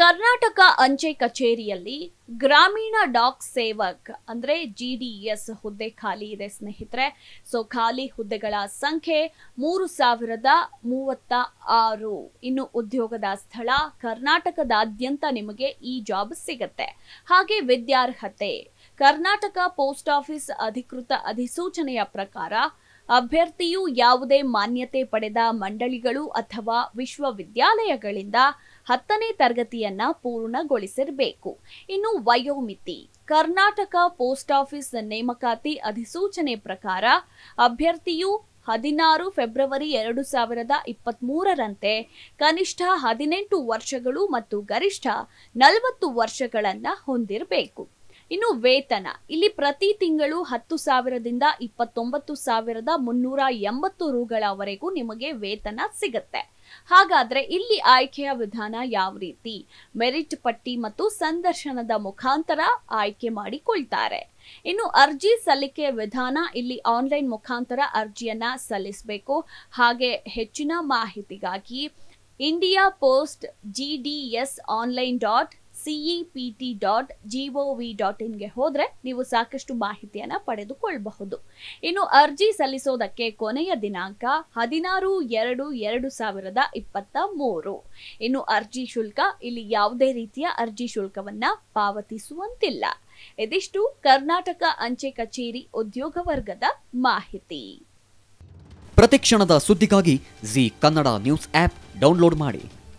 ಕರ್ನಾಟಕ ಅಂಚೆ ಕಚೇರಿಯಲ್ಲಿ ಗ್ರಾಮೀಣ ಡಾಕ್ ಸೇವಕ್ ಅಂದರೆ ಜಿ ಡಿ ಎಸ್ ಹುದ್ದೆ ಖಾಲಿ ಇದೆ ಸ್ನೇಹಿತರೆ ಸೊ ಖಾಲಿ ಹುದ್ದೆಗಳ ಸಂಖ್ಯೆ ಮೂರು ಸಾವಿರದ ಮೂವತ್ತ ಆರು ಇನ್ನು ಉದ್ಯೋಗದ ಸ್ಥಳ ಕರ್ನಾಟಕದಾದ್ಯಂತ ನಿಮಗೆ ಈ ಜಾಬ್ ಸಿಗತ್ತೆ ಹಾಗೆ ವಿದ್ಯಾರ್ಹತೆ ಕರ್ನಾಟಕ ಪೋಸ್ಟ್ ಆಫೀಸ್ ಅಧಿಕೃತ ಅಧಿಸೂಚನೆಯ ಪ್ರಕಾರ ಅಭ್ಯರ್ಥಿಯು ಯಾವುದೇ ಮಾನ್ಯತೆ ಪಡೆದ ಮಂಡಳಿಗಳು ಅಥವಾ ವಿಶ್ವವಿದ್ಯಾಲಯಗಳಿಂದ ಹತ್ತನೇ ತರಗತಿಯನ್ನ ಪೂರ್ಣಗೊಳಿಸಿರಬೇಕು ಇನ್ನು ವಯೋಮಿತಿ ಕರ್ನಾಟಕ ಪೋಸ್ಟ್ ಆಫೀಸ್ ನೇಮಕಾತಿ ಅಧಿಸೂಚನೆ ಪ್ರಕಾರ ಅಭ್ಯರ್ಥಿಯು ಹದಿನಾರು ಫೆಬ್ರವರಿ ಎರಡು ಸಾವಿರದ ಇಪ್ಪತ್ತ್ ಮೂರರಂತೆ ಕನಿಷ್ಠ ಹದಿನೆಂಟು ವರ್ಷಗಳು ಮತ್ತು ಗರಿಷ್ಠ ನಲವತ್ತು ವರ್ಷಗಳನ್ನು ಹೊಂದಿರಬೇಕು ಇನ್ನು ವೇತನ ಇಲ್ಲಿ ಪ್ರತಿ ತಿಂಗಳು ಹತ್ತು ಸಾವಿರದಿಂದ ಇಪ್ಪತ್ತೊಂಬತ್ತು ಸಾವಿರದ ಮುನ್ನೂರ ಎಂಬತ್ತು ರುಗಳವರೆಗೂ ನಿಮಗೆ ವೇತನ ಸಿಗುತ್ತೆ ಹಾಗಾದ್ರೆ ಇಲ್ಲಿ ಆಯ್ಕೆಯ ವಿಧಾನ ಯಾವ ರೀತಿ ಮೆರಿಟ್ ಪಟ್ಟಿ ಮತ್ತು ಸಂದರ್ಶನದ ಮುಖಾಂತರ ಆಯ್ಕೆ ಮಾಡಿಕೊಳ್ತಾರೆ ಇನ್ನು ಅರ್ಜಿ ಸಲ್ಲಿಕೆ ವಿಧಾನ ಇಲ್ಲಿ ಆನ್ಲೈನ್ ಮುಖಾಂತರ ಅರ್ಜಿಯನ್ನ ಸಲ್ಲಿಸಬೇಕು ಹಾಗೆ ಹೆಚ್ಚಿನ ಮಾಹಿತಿಗಾಗಿ India post G D S online dot CEPT dot G dot ಇನ್ಗೆ ಹೋದ್ರೆ ನೀವು ಸಾಕಷ್ಟು ಮಾಹಿತಿಯನ್ನು ಪಡೆದುಕೊಳ್ಳಬಹುದು ಇನ್ನು ಅರ್ಜಿ ಸಲ್ಲಿಸೋದಕ್ಕೆ ಕೊನೆಯ ದಿನಾಂಕ ಹದಿನಾರು ಎರಡು ಎರಡು ಸಾವಿರದ ಇಪ್ಪತ್ತ ಮೂರು ಇನ್ನು ಅರ್ಜಿ ಶುಲ್ಕ ಇಲ್ಲಿ ಯಾವುದೇ ರೀತಿಯ ಅರ್ಜಿ ಶುಲ್ಕವನ್ನ ಪಾವತಿಸುವಂತಿಲ್ಲ ಇದಿಷ್ಟು ಕರ್ನಾಟಕ ಅಂಚೆ ಕಚೇರಿ ಉದ್ಯೋಗ ವರ್ಗದ ಮಾಹಿತಿ ಪ್ರತಿಕ್ಷಣದ ಸುದ್ದಿಗಾಗಿ Zee Kannada news app download ಮಾಡಿ